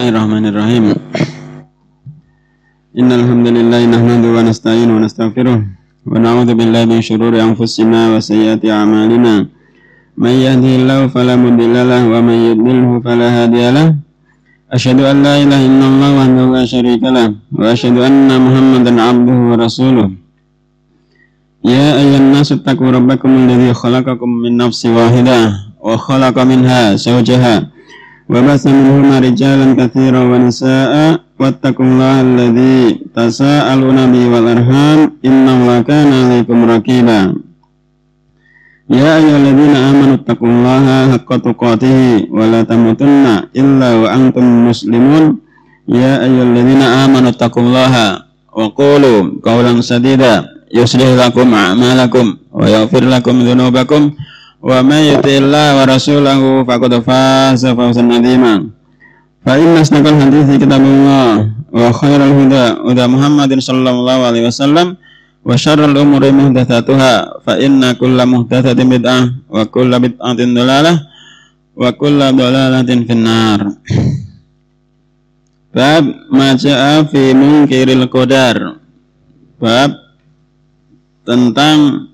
Bismillahirrahmanirrahim. Innal hamdalillah nahmaduhu wa nasta'inuhu wa nastaghfiruh wa na'udzu billahi min shururi anfusina wa sayyiati a'malina. May yahdihillahu fala mudilla lahu wa may yudlilhu fala hadiya lahu. Asyhadu an la ilaha illallah wahdahu la syarika lah wa asyhadu anna Muhammadan 'abduhu wa rasuluh. Ya ayyuhan nasu taqu rabbakum alladhi khalaqakum min nafsin wahidah wa khalaqa minha zawjaha وبث منهما رجالا كثيرا ونساء واتقوا الله الذي تساءلون به والأرحام إن الله كان عليكم رقيبا يا أيها الذين آمنوا اتقوا الله حق تقاته ولا تموتن إلا وأنتم مسلمون يا أيها الذين آمنوا اتقوا الله وقولوا قولا سديدا يصلح لكم أعمالكم ويغفر لكم ذنوبكم wa may warasulangu wa rasulahu faqad faza fawzan adhiman fa inna asdaqal hadithi kitabullah wa khairal huda huda muhammadin sallallahu alaihi wasallam wa syarrul umuri muhdatsatuha fa inna kulla muhdatsatin bid'ah wa kulla bid'atin dalalah wa kulla dalalatin finnar bab ma ja'a fi munkiril qadar bab tentang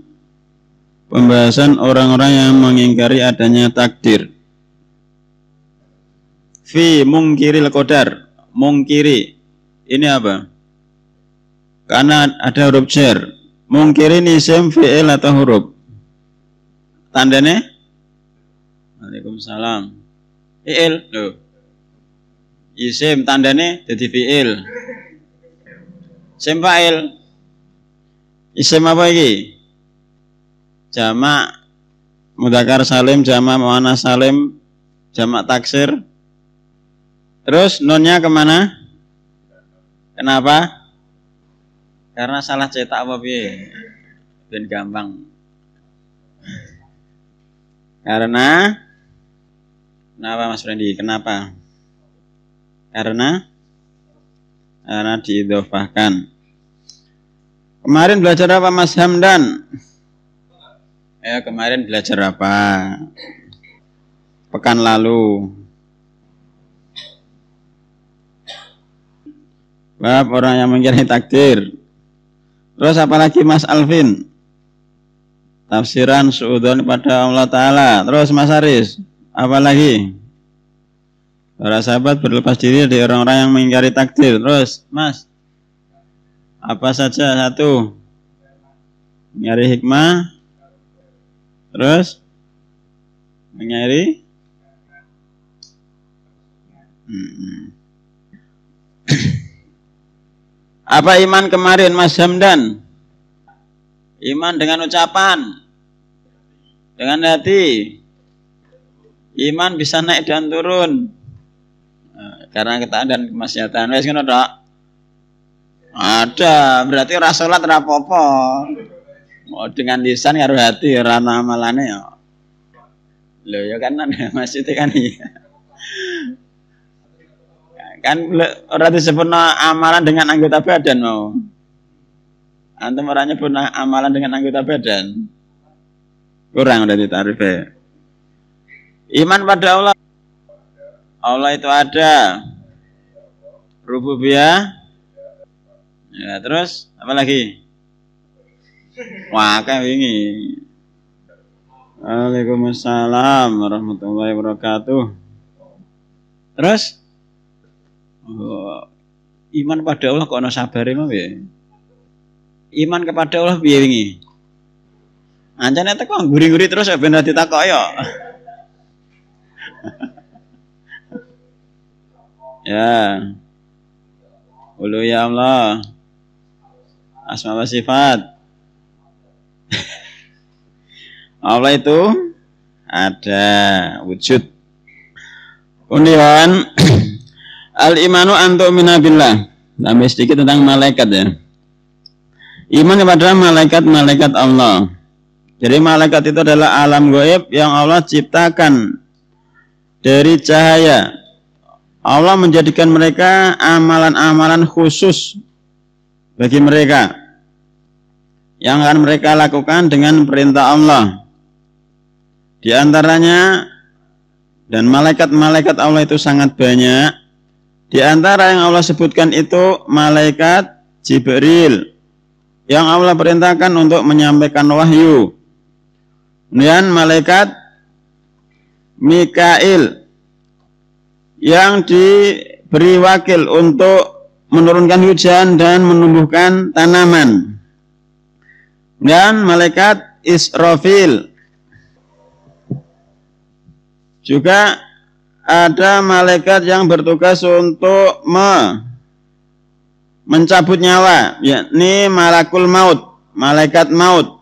Pembahasan orang-orang yang mengingkari adanya takdir. Fi Mungkiri lekodar. Mungkiri. Ini apa? Karena ada huruf jer. Mungkiri ini isim fi'il atau huruf. Tandanya? Waalaikumsalam. Fi'il. Loh. Isim tandanya jadi fi'il. Isim fa'il. Isim apa ini? jamak mudakar salim, jamak Mawana salim, jamak taksir. Terus nonnya kemana? Kenapa? Karena salah cetak apa bi dan gampang. Karena Kenapa Mas Randy Kenapa? Karena karena diidofahkan Kemarin belajar apa Mas Hamdan? Ya kemarin belajar apa? Pekan lalu. Bab orang yang mengkiri takdir. Terus apalagi Mas Alvin? Tafsiran suudon pada Allah Ta'ala. Terus Mas Aris, apalagi? Para sahabat berlepas diri dari orang-orang yang mengingkari takdir. Terus, Mas, apa saja satu? Nyari hikmah, Terus mencari hmm. Apa iman kemarin Mas Hamdan? Iman dengan ucapan. Dengan hati. Iman bisa naik dan turun. Karena karena ketaatan kemaksiatan. Wes ngono, Ada, berarti ora salat apa-apa mau dengan lisan karo hati ya ana amalane ya. Lho ya kan, kan maksudnya kan iya. Kan ora sebenarnya amalan dengan anggota badan mau. Antum ora pernah amalan dengan anggota badan. Kurang udah ditarif ya. Iman pada Allah. Allah itu ada. Rububiyah. Ya, terus apa lagi? Wah, kayak wingi. Waalaikumsalam warahmatullahi wabarakatuh. Terus oh, iman pada Allah kok ono sabare mah ya? Iman kepada Allah piye wingi? Ancane teko guri-guri terus ben ora ditakok ya. ya. Ulu ya Allah. Asma wa sifat. Allah itu ada wujud. Kemudian al-imanu antum minabillah. Tambah sedikit tentang malaikat ya. Iman kepada malaikat-malaikat Allah. Jadi malaikat itu adalah alam goib yang Allah ciptakan dari cahaya. Allah menjadikan mereka amalan-amalan khusus bagi mereka yang akan mereka lakukan dengan perintah Allah. Di antaranya dan malaikat-malaikat Allah itu sangat banyak. Di antara yang Allah sebutkan itu malaikat Jibril yang Allah perintahkan untuk menyampaikan wahyu. Kemudian malaikat Mikail yang diberi wakil untuk menurunkan hujan dan menumbuhkan tanaman. Dan malaikat Israfil. Juga ada malaikat yang bertugas untuk me mencabut nyawa, yakni malakul maut, malaikat maut.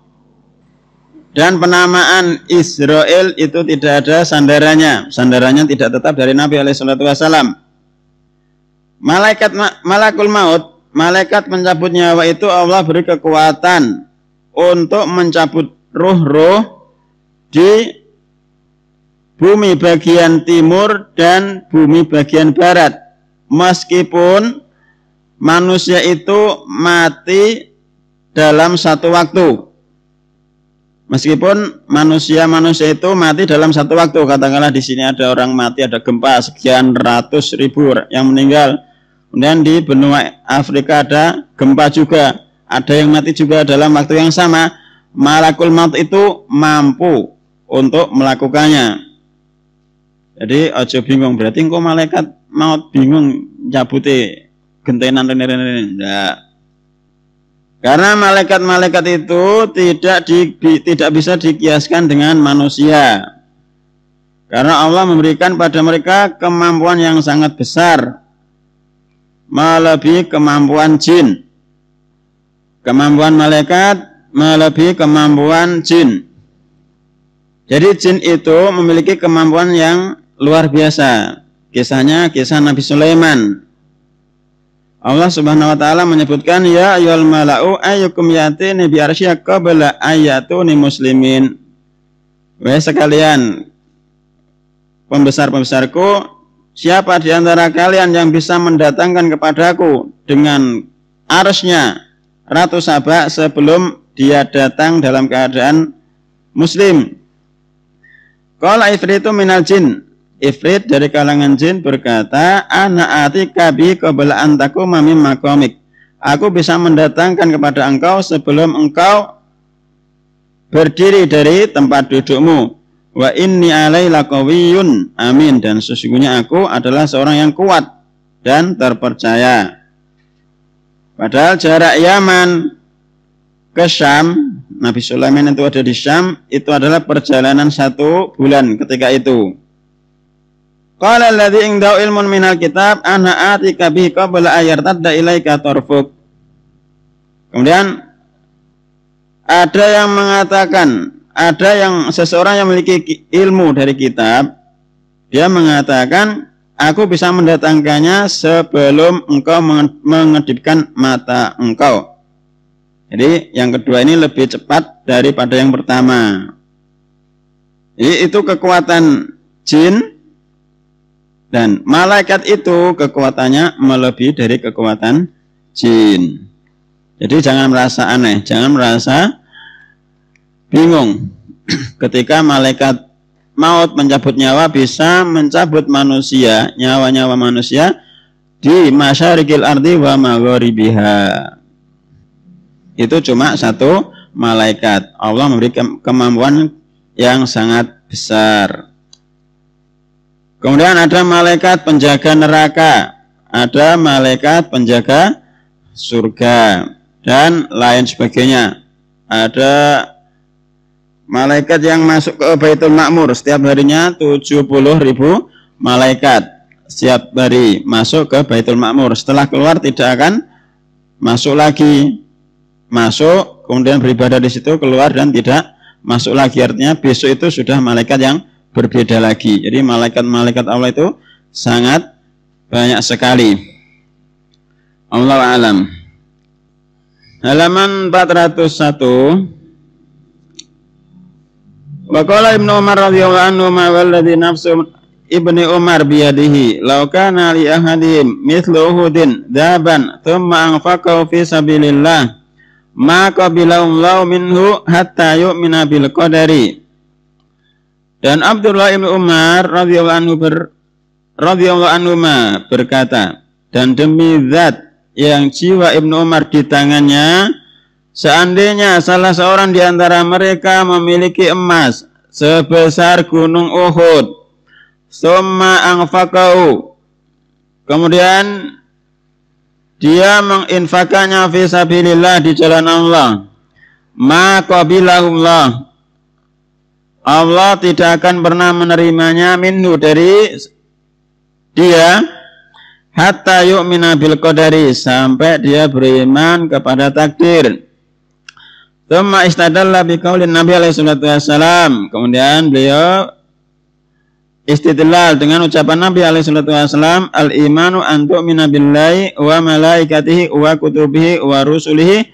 Dan penamaan Israel itu tidak ada sandarannya. Sandarannya tidak tetap dari Nabi alaihi wasallam. Malaikat malakul maut, malaikat mencabut nyawa itu Allah beri kekuatan untuk mencabut roh roh di bumi bagian timur dan bumi bagian barat. Meskipun manusia itu mati dalam satu waktu. Meskipun manusia-manusia itu mati dalam satu waktu, katakanlah di sini ada orang mati, ada gempa sekian ratus ribu yang meninggal. Kemudian di benua Afrika ada gempa juga ada yang mati juga dalam waktu yang sama malakul maut itu mampu untuk melakukannya jadi ojo bingung berarti kok malaikat maut bingung cabuti gentenan rene karena malaikat-malaikat itu tidak di, tidak bisa dikiaskan dengan manusia karena Allah memberikan pada mereka kemampuan yang sangat besar melebihi kemampuan jin Kemampuan malaikat melebihi kemampuan jin. Jadi jin itu memiliki kemampuan yang luar biasa. Kisahnya kisah Nabi Sulaiman. Allah Subhanahu wa taala menyebutkan ya ayyul mala'u ayyukum yatini bi arsyiha qabla ayatuni muslimin. Wahai sekalian, pembesar-pembesarku, siapa di antara kalian yang bisa mendatangkan kepadaku dengan arsnya Ratu sabak sebelum dia datang dalam keadaan muslim. Kalau ifrit itu minal jin. Ifrit dari kalangan jin berkata, Anak ati kabi qabla antaku mami makomik. Aku bisa mendatangkan kepada engkau sebelum engkau berdiri dari tempat dudukmu. Wa inni alai lakawiyun. Amin. Dan sesungguhnya aku adalah seorang yang kuat dan terpercaya. Padahal jarak Yaman ke Syam, Nabi Sulaiman itu ada di Syam, itu adalah perjalanan satu bulan ketika itu. Qala alladhi ilmun minal kitab ana atika bihi qabla ilaika tarfuk. Kemudian ada yang mengatakan, ada yang seseorang yang memiliki ilmu dari kitab, dia mengatakan Aku bisa mendatangkannya sebelum engkau mengedipkan mata engkau. Jadi yang kedua ini lebih cepat daripada yang pertama. Jadi itu kekuatan jin dan malaikat itu kekuatannya melebihi dari kekuatan jin. Jadi jangan merasa aneh, jangan merasa bingung ketika malaikat maut mencabut nyawa bisa mencabut manusia nyawa-nyawa manusia di masyarikil arti wa magharibiha itu cuma satu malaikat Allah memberi kemampuan yang sangat besar kemudian ada malaikat penjaga neraka ada malaikat penjaga surga dan lain sebagainya ada malaikat yang masuk ke Baitul Makmur setiap harinya 70 ribu malaikat setiap hari masuk ke Baitul Makmur setelah keluar tidak akan masuk lagi masuk kemudian beribadah di situ keluar dan tidak masuk lagi artinya besok itu sudah malaikat yang berbeda lagi jadi malaikat-malaikat Allah itu sangat banyak sekali Allah alam halaman 401 Wa qala Ibnu Umar radhiyallahu anhu ma walladhi nafsu Ibni Umar biyadihi law kana li ahadihim mithlu Uhudin dhaban thumma anfaqahu fi sabilillah ma lau minhu hatta yu'mina bil qadari dan Abdullah ibn Umar radhiyallahu anhu ber radhiyallahu anhu berkata dan demi zat yang jiwa Ibnu Umar di tangannya Seandainya salah seorang di antara mereka memiliki emas sebesar gunung Uhud, summa angfakau, kemudian dia menginfakannya fi sabilillah di jalan Allah, ma qabilahullah. Allah tidak akan pernah menerimanya minhu dari dia hatta yu'mina bil qadari sampai dia beriman kepada takdir. Tumma istadalla biqaulin Nabi alaihi salatu wasallam. Kemudian beliau istidlal dengan ucapan Nabi alaihi salatu wasallam, "Al-imanu an tu'mina billahi wa malaikatihi wa kutubihi wa rusulihi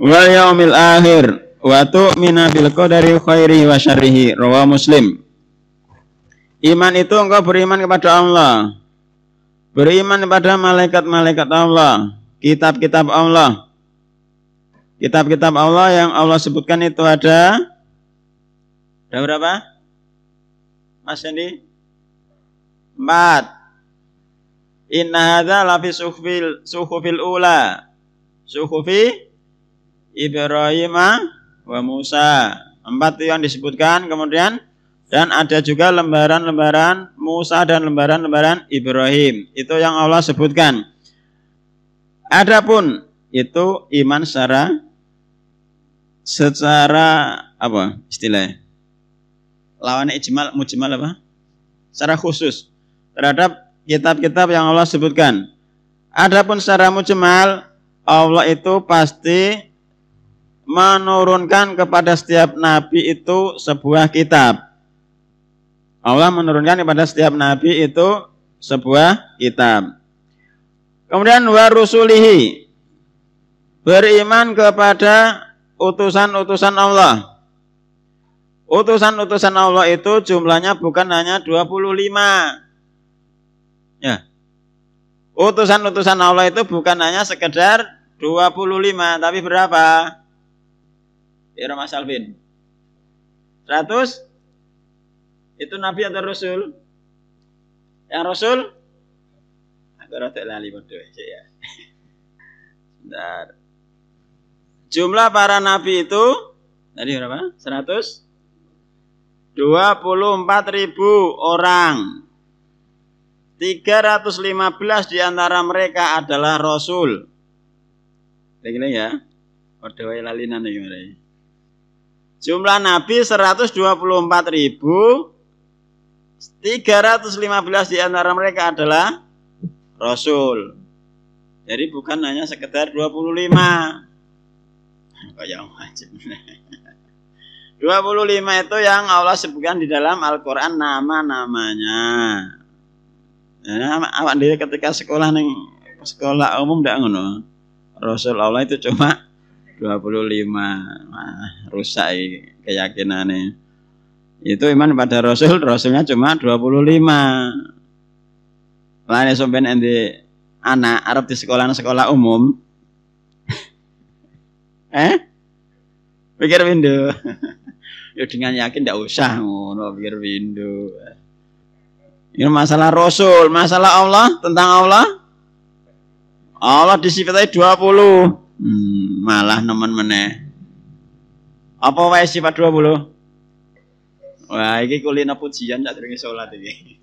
wal yaumil akhir wa tu'mina bil qadari khairihi wa syarrihi." Rawahu Muslim. Iman itu engkau beriman kepada Allah. Beriman kepada malaikat-malaikat Allah, kitab-kitab Allah, kitab-kitab Allah yang Allah sebutkan itu ada ada berapa? Mas Yandi? Empat. Inna hadha lafi suhufil suhufil ula. Suhufi Ibrahim wa Musa. Empat itu yang disebutkan kemudian dan ada juga lembaran-lembaran Musa dan lembaran-lembaran Ibrahim. Itu yang Allah sebutkan. Adapun itu iman secara secara apa istilahnya? Lawannya ijmal, mujmal apa? Secara khusus terhadap kitab-kitab yang Allah sebutkan. Adapun secara mujmal Allah itu pasti menurunkan kepada setiap nabi itu sebuah kitab. Allah menurunkan kepada setiap nabi itu sebuah kitab. Kemudian warusulihi beriman kepada utusan-utusan Allah. Utusan-utusan Allah itu jumlahnya bukan hanya 25. Ya. Utusan-utusan Allah itu bukan hanya sekedar 25, tapi berapa? Ya Mas Alvin. 100 itu nabi atau rasul? Yang rasul? Aku rada lali padha ya. Bentar. Jumlah para nabi itu tadi berapa? 100 24 ribu orang. 315 di antara mereka adalah rasul. Kira ya. ya Jumlah nabi 124 ribu 315 di antara mereka adalah Rasul. Jadi bukan hanya sekedar 25. Kayak wajib. 25 itu yang Allah sebutkan di dalam Al-Quran nama-namanya. Ya, awak diri ketika sekolah neng sekolah umum tidak ngono. Rasul Allah itu cuma 25 Wah, rusak keyakinannya itu iman pada Rasul Rasulnya cuma 25 lain sompen endi anak Arab di sekolah sekolah umum Eh? Pikir windu ya dengan yakin tidak usah ngono pikir windu Ini masalah Rasul, masalah Allah, tentang Allah. Allah disifatai 20. Hmm, malah nemen meneh. Apa wae sifat 20? Wah, ini kuliner pujian tak durunge salat iki.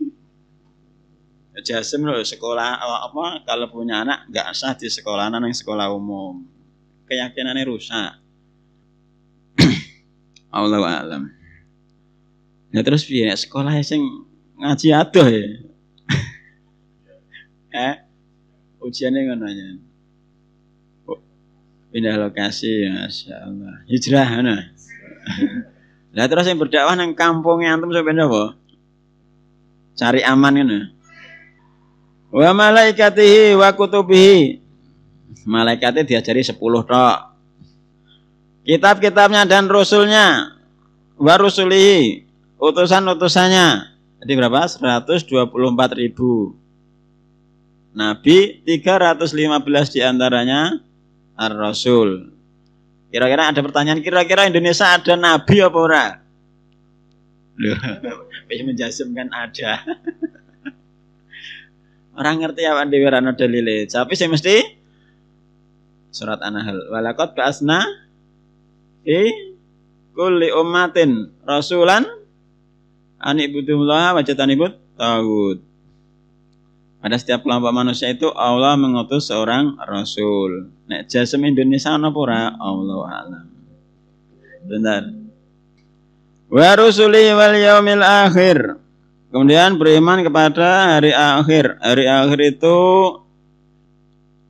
Jasem lho sekolah apa kalau punya anak nggak sah di sekolah nang sekolah umum keyakinannya rusak Allah alam ya terus biaya sekolah sing ngaji atuh ya eh ujiannya nggak nanya. Oh, pindah lokasi masya Allah hijrah mana lah terus yang berdakwah nang kampungnya antum sampai nopo cari aman ngono wa malaikatihi wa kutubihi Malaikatnya diajari sepuluh tok. Kitab-kitabnya dan rasulnya Wa Utusan-utusannya. Jadi berapa? 124 ribu. Nabi 315 diantaranya Ar-Rasul. Kira-kira ada pertanyaan, kira-kira Indonesia ada nabi apa ora? Loh, wis kan ada. Orang ngerti apa dewi rano dalile. Tapi sih mesti Surat An-Nahl. Walakot ba'asna fi kulli ummatin rasulan an ibudullah wajatan ibud tawud. Pada setiap kelompok manusia itu Allah mengutus seorang rasul. Nek jasem Indonesia ana Allah alam. Benar. Wa rusuli wal yaumil akhir. Kemudian beriman kepada hari akhir. Hari akhir itu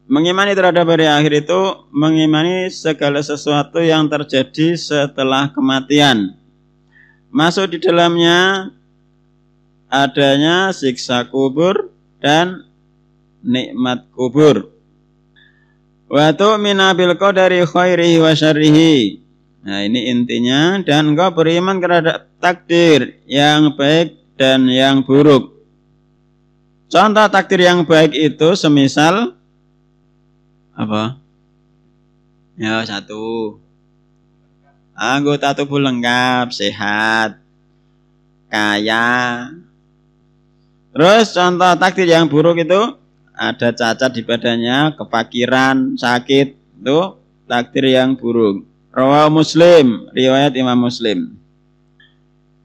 Mengimani terhadap hari akhir itu mengimani segala sesuatu yang terjadi setelah kematian. Masuk di dalamnya adanya siksa kubur dan nikmat kubur. Wa tu'mina bil qadari khairihi wa syarrihi. Nah, ini intinya dan kau beriman terhadap takdir yang baik dan yang buruk. Contoh takdir yang baik itu semisal apa? Ya, satu. Anggota tubuh lengkap, sehat, kaya. Terus contoh takdir yang buruk itu ada cacat di badannya, kepakiran, sakit, itu takdir yang buruk. rawa Muslim, riwayat Imam Muslim.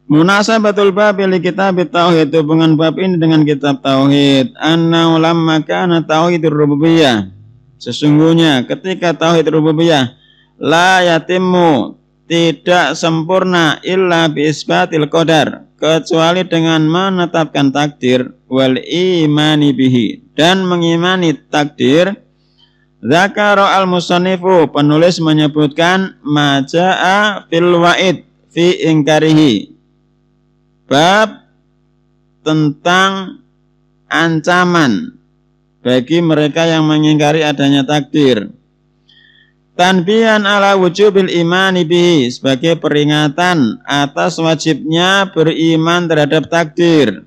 Munasabatul bab li kitab tauhid hubungan bab ini dengan kitab tauhid. Anna ulamma kana tauhidur rububiyah. Sesungguhnya ketika tauhid rububiyah la yatimu tidak sempurna illa bi isbatil qadar kecuali dengan menetapkan takdir wal imani bihi dan mengimani takdir Zakaro al-musannifu penulis menyebutkan maja'a fil wa'id fi ingkarihi bab tentang ancaman bagi mereka yang mengingkari adanya takdir. Tanbihan ala wujubil imani bihi sebagai peringatan atas wajibnya beriman terhadap takdir.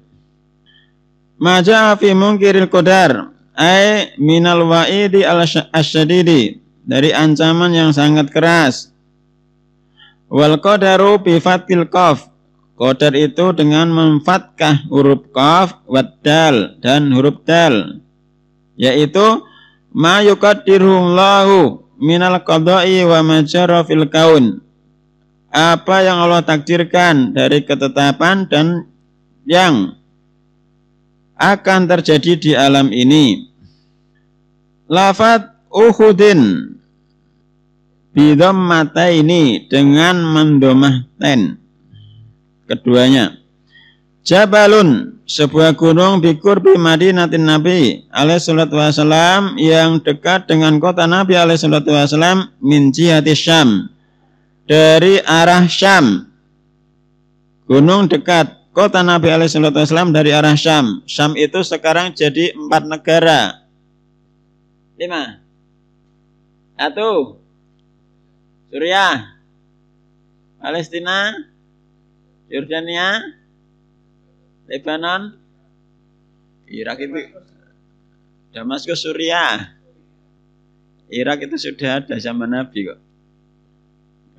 Maja'a fi mungkiril qadar ay minal wa'idi al-asyadidi dari ancaman yang sangat keras. Wal qadaru bi fatil qaf. Qadar itu dengan memfatkah huruf qaf, wad dan huruf dal yaitu ma yuqaddirullahu minal qada'i wa ma fil kaun. Apa yang Allah takdirkan dari ketetapan dan yang akan terjadi di alam ini. Lafat Uhudin bidom mata ini dengan ten keduanya. Jabalun, sebuah gunung bikur di Madinatin Nabi alaih salatu wassalam yang dekat dengan kota Nabi alaih salatu wassalam min jihati Syam. Dari arah Syam. Gunung dekat kota Nabi alaih salatu wassalam dari arah Syam. Syam itu sekarang jadi empat negara. Lima. Satu. Suriah. Palestina. Yordania. Lebanon, Irak itu Damaskus Suriah. Irak itu sudah ada zaman Nabi kok.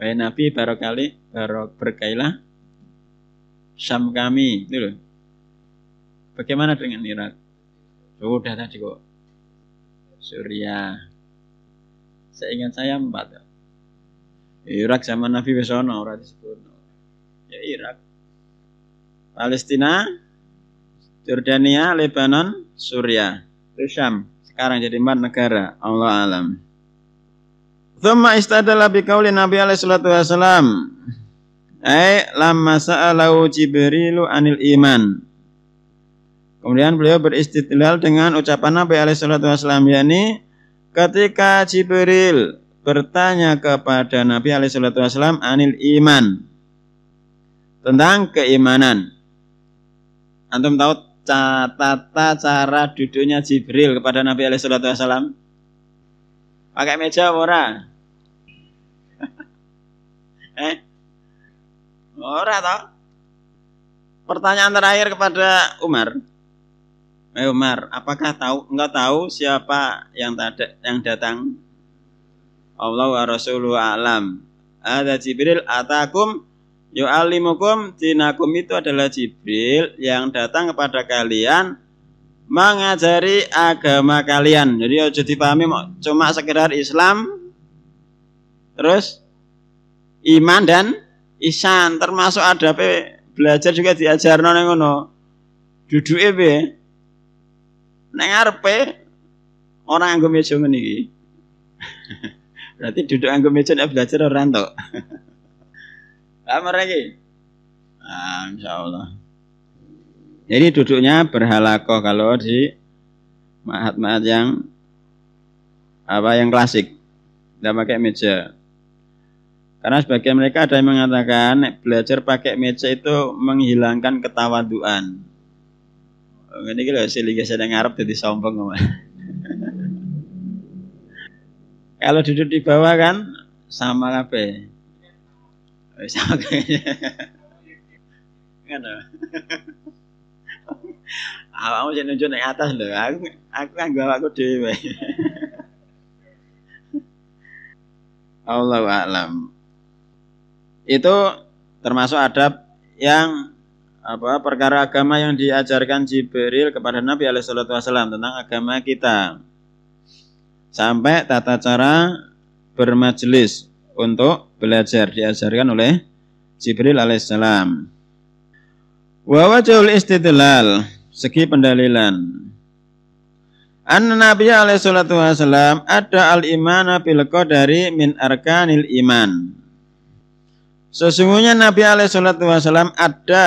Wahai Nabi barokali barok berkailah Syam kami itu loh. Bagaimana dengan Irak? Sudah oh, tadi kok. Saya ingat saya empat. Ya. Irak zaman Nabi Besono, orang disebut. Ya Irak. Palestina, Jordania, Lebanon, Suriah, itu Syam. Sekarang jadi empat negara. Allah alam. Thumma istadalla biqauli Nabi alaihi salatu wasalam. Ai lamma sa'alahu Jibrilu anil iman. Kemudian beliau beristidlal dengan ucapan Nabi alaihi salatu wasalam yakni ketika Jibril bertanya kepada Nabi alaihi salatu wasalam anil iman tentang keimanan. Antum tahu tata cara duduknya Jibril kepada Nabi alaihi salatu wasallam? Pakai meja ora? eh? Ora toh? Pertanyaan terakhir kepada Umar. Eh Umar, apakah tahu enggak tahu siapa yang tada, yang datang? Allah wa Rasulullah alam. Ada Jibril atakum Yu'alimukum dinakum itu adalah Jibril yang datang kepada kalian mengajari agama kalian. Jadi ojo ya dipahami cuma sekedar Islam terus iman dan isan termasuk ada belajar juga diajar nang ngono. Duduke piye? ngarepe orang anggo meja ngene iki. Berarti duduk anggo meja nek belajar orang tok. Kamar lagi. Nah, insya Allah. Jadi duduknya berhalakoh kalau di mahat-mahat yang apa yang klasik. Tidak pakai meja. Karena sebagian mereka ada yang mengatakan belajar pakai meja itu menghilangkan ketawaduan. Ini kalau liga sedang ngarep jadi sombong. kalau duduk di bawah kan sama kabeh. kayaknya, kan? Ya. Awakmu jan nunjuk naik atas lho. Aku aku kan gua aku dhewe. Allahu a'lam. Itu termasuk adab yang apa perkara agama yang diajarkan Jibril kepada Nabi Alaihissalam tentang agama kita sampai tata cara bermajelis untuk belajar diajarkan oleh Jibril alaihissalam. Wa wajhul istidlal, segi pendalilan. An Nabi alaihissalam ada al iman bil dari min arkanil iman. Sesungguhnya Nabi alaihissalam ada